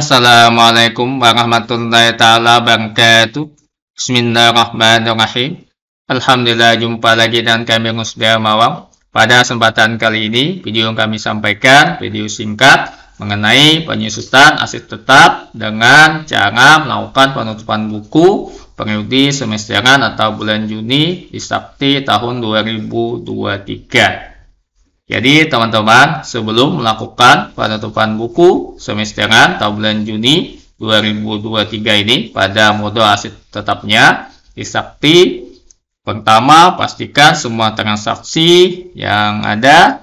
Assalamualaikum warahmatullahi taala wabarakatuh. Bismillahirrahmanirrahim. Alhamdulillah jumpa lagi dengan kami Rusdi Mawang. Pada kesempatan kali ini, video yang kami sampaikan, video singkat mengenai penyusutan aset tetap dengan cara melakukan penutupan buku periode semesteran atau bulan Juni di Sakti tahun 2023. Jadi teman-teman sebelum melakukan penutupan buku semesteran tahun bulan Juni 2023 ini pada modul aset tetapnya di Sakti pertama pastikan semua transaksi yang ada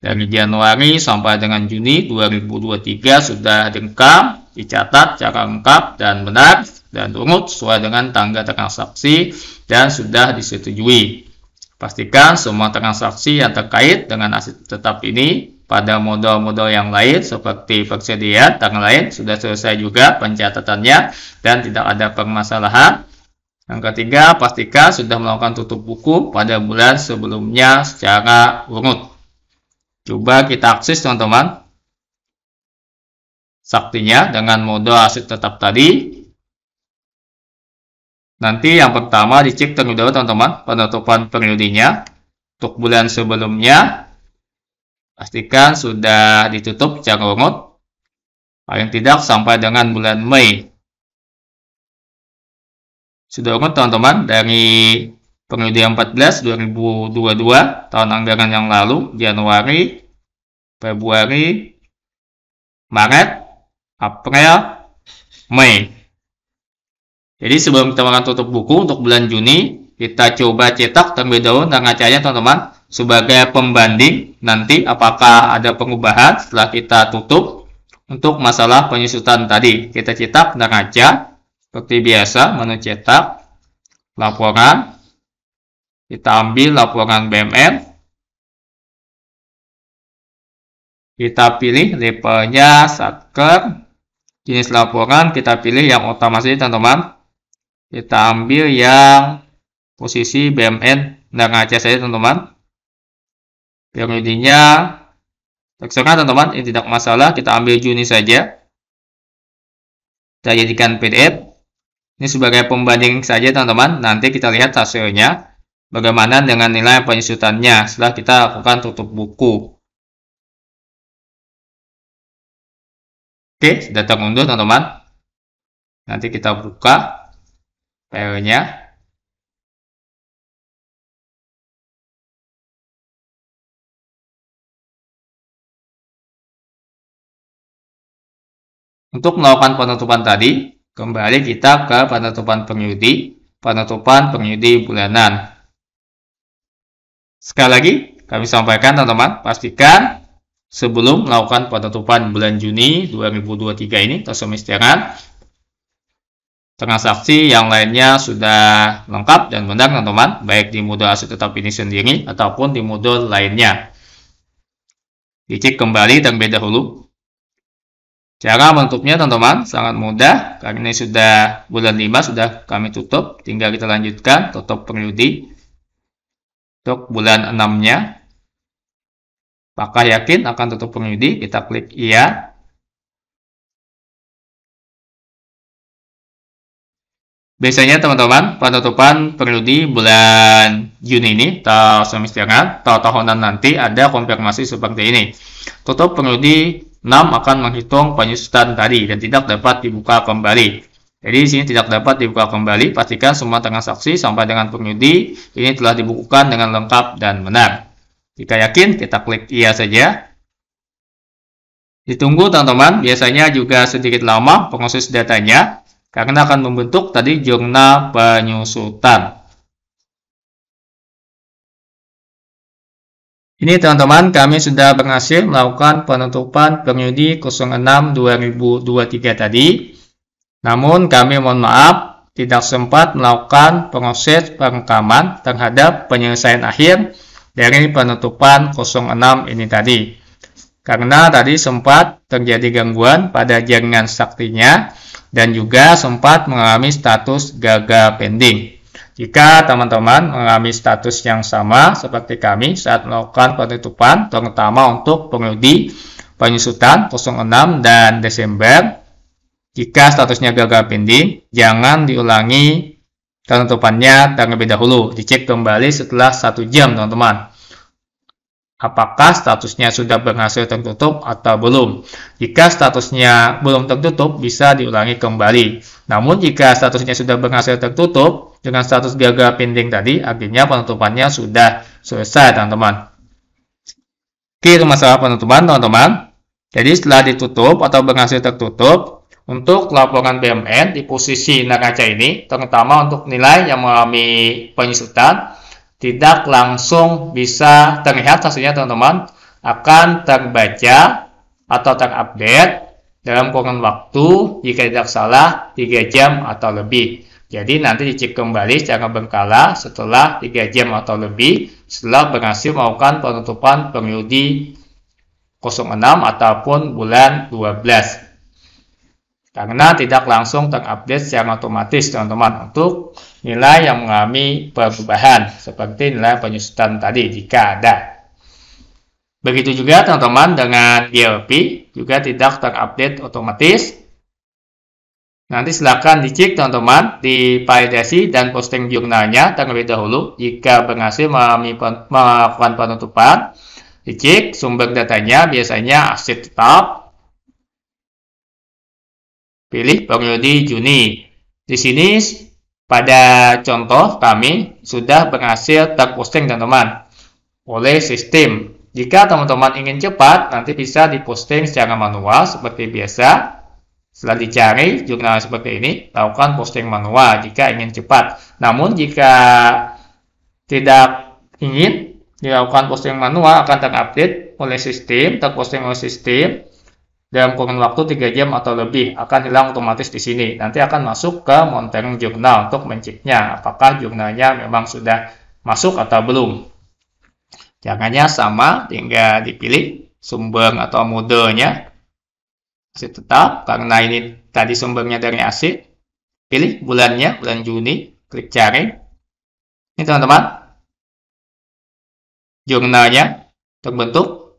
dari Januari sampai dengan Juni 2023 sudah direkam, dicatat secara lengkap dan benar dan urut sesuai dengan tanggal transaksi dan sudah disetujui. Pastikan semua transaksi yang terkait dengan aset tetap ini pada modal-modal yang lain seperti persediaan dan lain sudah selesai juga pencatatannya dan tidak ada permasalahan. Yang ketiga, pastikan sudah melakukan tutup buku pada bulan sebelumnya secara urut. Coba kita akses teman-teman. Saktinya dengan modal aset tetap tadi, Nanti yang pertama dicek terlebih dahulu teman-teman penutupan periodenya untuk bulan sebelumnya pastikan sudah ditutup secara urut paling tidak sampai dengan bulan Mei. Sudah urut teman-teman dari periode 14 2022 tahun anggaran yang lalu Januari, Februari, Maret, April, Mei. Jadi sebelum kita akan tutup buku untuk bulan Juni, kita coba cetak terlebih dahulu tanggal cahaya teman-teman sebagai pembanding nanti apakah ada pengubahan setelah kita tutup untuk masalah penyusutan tadi. Kita cetak dan aja seperti biasa menu cetak laporan kita ambil laporan BMN kita pilih levelnya satker jenis laporan kita pilih yang otomasi teman-teman kita ambil yang posisi BMN dan ngaca saja teman-teman. Periodenya terserah teman-teman, ini tidak masalah. Kita ambil Juni saja. Kita jadikan PDF. Ini sebagai pembanding saja teman-teman. Nanti kita lihat hasilnya. Bagaimana dengan nilai penyusutannya setelah kita lakukan tutup buku. Oke, sudah terunduh teman-teman. Nanti kita buka. Pewnie. Untuk melakukan penutupan tadi, kembali kita ke penutupan pengyudi, penutupan pengyudi bulanan. Sekali lagi, kami sampaikan teman-teman, pastikan sebelum melakukan penutupan bulan Juni 2023 ini atau semesteran, Tengah saksi yang lainnya sudah lengkap dan benar teman-teman, baik di modul aset tetap ini sendiri ataupun di modul lainnya. Dicek kembali beda dahulu. Cara menutupnya, teman-teman sangat mudah karena sudah bulan 5 sudah kami tutup, tinggal kita lanjutkan tutup periode untuk bulan 6-nya. Apakah yakin akan tutup periode? Kita klik iya. Biasanya teman-teman penutupan perlu di bulan Juni ini atau semesteran atau tahunan nanti ada konfirmasi seperti ini. Tutup perlu di 6 akan menghitung penyusutan tadi dan tidak dapat dibuka kembali. Jadi di sini tidak dapat dibuka kembali, pastikan semua transaksi sampai dengan pengemudi ini telah dibukukan dengan lengkap dan benar. Jika yakin, kita klik iya saja. Ditunggu teman-teman, biasanya juga sedikit lama proses datanya. Ya, karena akan membentuk tadi jurnal penyusutan. Ini teman-teman kami sudah berhasil melakukan penutupan periode 06-2023 tadi. Namun kami mohon maaf tidak sempat melakukan proses perekaman terhadap penyelesaian akhir dari penutupan 06 ini tadi. Karena tadi sempat terjadi gangguan pada jaringan saktinya dan juga sempat mengalami status gagal pending. Jika teman-teman mengalami status yang sama seperti kami saat melakukan penutupan, terutama untuk pengemudi penyusutan 06 dan Desember, jika statusnya gagal pending, jangan diulangi penutupannya terlebih dahulu. Dicek kembali setelah satu jam, teman-teman apakah statusnya sudah berhasil tertutup atau belum. Jika statusnya belum tertutup, bisa diulangi kembali. Namun jika statusnya sudah berhasil tertutup, dengan status gagal pending tadi, artinya penutupannya sudah selesai, teman-teman. Oke, itu masalah penutupan, teman-teman. Jadi setelah ditutup atau berhasil tertutup, untuk laporan BMN di posisi neraca ini, terutama untuk nilai yang mengalami penyusutan, tidak langsung bisa terlihat hasilnya teman-teman akan terbaca atau terupdate dalam kurun waktu jika tidak salah 3 jam atau lebih. Jadi nanti dicek kembali secara berkala setelah 3 jam atau lebih setelah berhasil melakukan penutupan periode 06 ataupun bulan 12 karena tidak langsung terupdate secara otomatis teman-teman untuk nilai yang mengalami perubahan seperti nilai penyusutan tadi jika ada. Begitu juga teman-teman dengan GLP juga tidak terupdate otomatis. Nanti silakan dicek teman-teman di validasi dan posting jurnalnya terlebih dahulu jika berhasil melakukan penutupan. Dicek sumber datanya biasanya aset tetap Pilih periode Juni. Di sini pada contoh kami sudah berhasil terposting teman-teman oleh sistem. Jika teman-teman ingin cepat, nanti bisa diposting secara manual seperti biasa. Setelah dicari jurnal seperti ini, lakukan posting manual jika ingin cepat. Namun jika tidak ingin dilakukan posting manual akan terupdate oleh sistem, terposting oleh sistem dalam kurun waktu 3 jam atau lebih akan hilang otomatis di sini. Nanti akan masuk ke monitoring jurnal untuk menciknya apakah jurnalnya memang sudah masuk atau belum. Caranya sama, tinggal dipilih sumber atau modelnya masih tetap karena ini tadi sumbernya dari ASIC. Pilih bulannya, bulan Juni, klik cari. Ini teman-teman, jurnalnya terbentuk,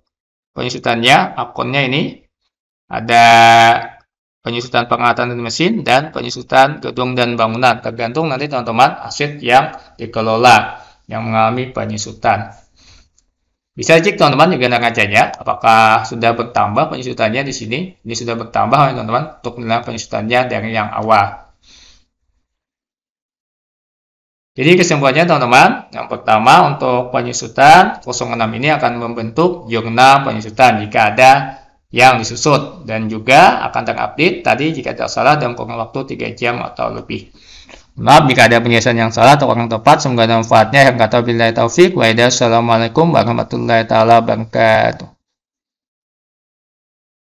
penyusutannya, akunnya ini ada penyusutan pengatan dan mesin dan penyusutan gedung dan bangunan tergantung nanti teman-teman aset yang dikelola yang mengalami penyusutan bisa cek teman-teman juga kacanya apakah sudah bertambah penyusutannya di sini ini sudah bertambah ya, teman-teman untuk nilai penyusutannya dari yang awal jadi kesimpulannya teman-teman yang pertama untuk penyusutan 06 ini akan membentuk jurnal penyusutan jika ada yang disusut dan juga akan terupdate tadi jika tidak salah dalam kurun waktu 3 jam atau lebih. Maaf jika ada penjelasan yang salah atau kurang tepat, semoga ada manfaatnya. Yang kata bila taufik, wa'alaikumsalam warahmatullahi wabarakatuh.